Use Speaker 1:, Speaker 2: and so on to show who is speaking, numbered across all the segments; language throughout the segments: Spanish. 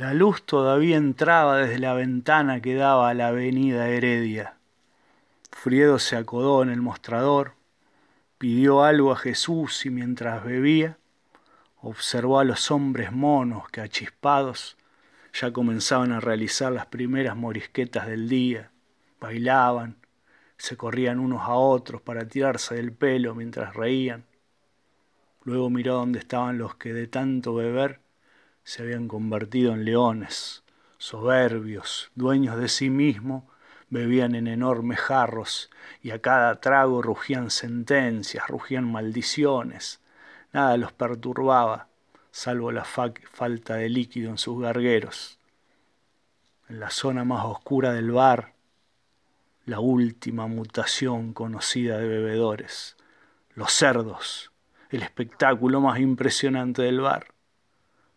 Speaker 1: La luz todavía entraba desde la ventana que daba a la avenida Heredia. Friedo se acodó en el mostrador, pidió algo a Jesús y mientras bebía, observó a los hombres monos que achispados ya comenzaban a realizar las primeras morisquetas del día, bailaban, se corrían unos a otros para tirarse del pelo mientras reían. Luego miró dónde estaban los que de tanto beber se habían convertido en leones, soberbios, dueños de sí mismos, bebían en enormes jarros y a cada trago rugían sentencias, rugían maldiciones. Nada los perturbaba, salvo la falta de líquido en sus gargueros. En la zona más oscura del bar, la última mutación conocida de bebedores, los cerdos, el espectáculo más impresionante del bar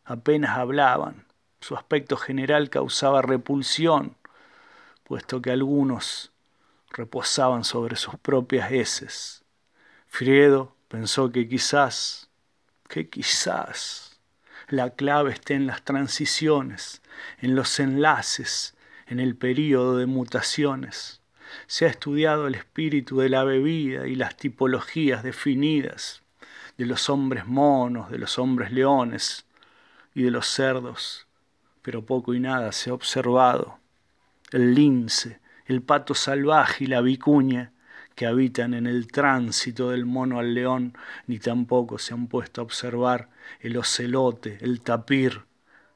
Speaker 1: apenas hablaban. Su aspecto general causaba repulsión, puesto que algunos reposaban sobre sus propias heces. Friedo pensó que quizás, que quizás, la clave esté en las transiciones, en los enlaces, en el período de mutaciones. Se ha estudiado el espíritu de la bebida y las tipologías definidas de los hombres monos, de los hombres leones, y de los cerdos, pero poco y nada se ha observado. El lince, el pato salvaje y la vicuña que habitan en el tránsito del mono al león, ni tampoco se han puesto a observar el ocelote, el tapir,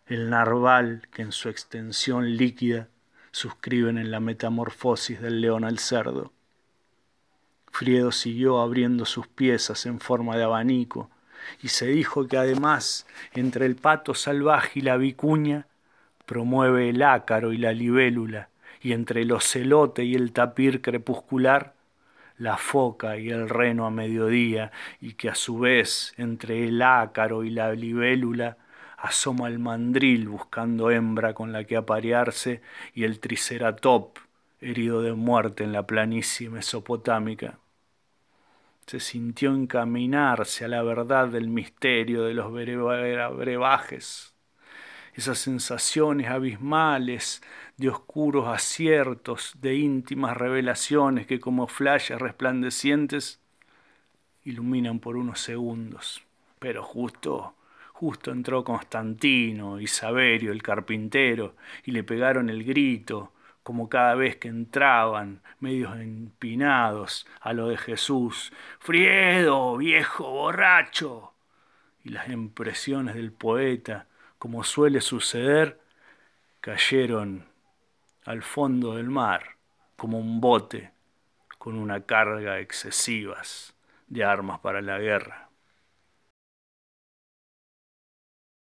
Speaker 1: el narval que en su extensión líquida suscriben en la metamorfosis del león al cerdo. Friedo siguió abriendo sus piezas en forma de abanico, y se dijo que además entre el pato salvaje y la vicuña promueve el ácaro y la libélula, y entre el ocelote y el tapir crepuscular la foca y el reno a mediodía, y que a su vez entre el ácaro y la libélula asoma el mandril buscando hembra con la que aparearse y el triceratop herido de muerte en la planicie mesopotámica se sintió encaminarse a la verdad del misterio de los brebajes, esas sensaciones abismales de oscuros aciertos, de íntimas revelaciones que como flashes resplandecientes iluminan por unos segundos. Pero justo, justo entró Constantino y Saberio el carpintero, y le pegaron el grito, como cada vez que entraban, medios empinados, a lo de Jesús, Friedo, viejo borracho. Y las impresiones del poeta, como suele suceder, cayeron al fondo del mar, como un bote con una carga excesiva de armas para la guerra.